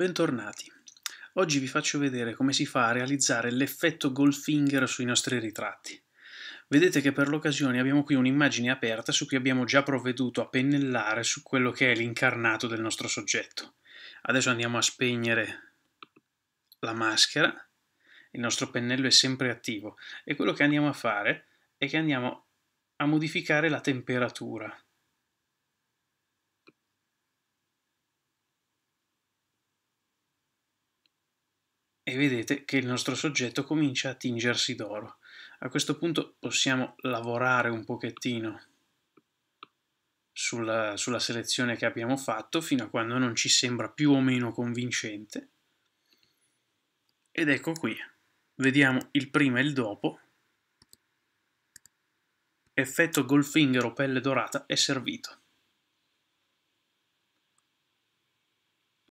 Bentornati. Oggi vi faccio vedere come si fa a realizzare l'effetto Goldfinger sui nostri ritratti. Vedete che per l'occasione abbiamo qui un'immagine aperta su cui abbiamo già provveduto a pennellare su quello che è l'incarnato del nostro soggetto. Adesso andiamo a spegnere la maschera, il nostro pennello è sempre attivo e quello che andiamo a fare è che andiamo a modificare la temperatura e vedete che il nostro soggetto comincia a tingersi d'oro. A questo punto possiamo lavorare un pochettino sulla, sulla, selezione che abbiamo fatto fino a quando non ci sembra più o meno convincente. Ed ecco qui, vediamo il prima e il dopo. Effetto Goldfinger o pelle dorata è servito.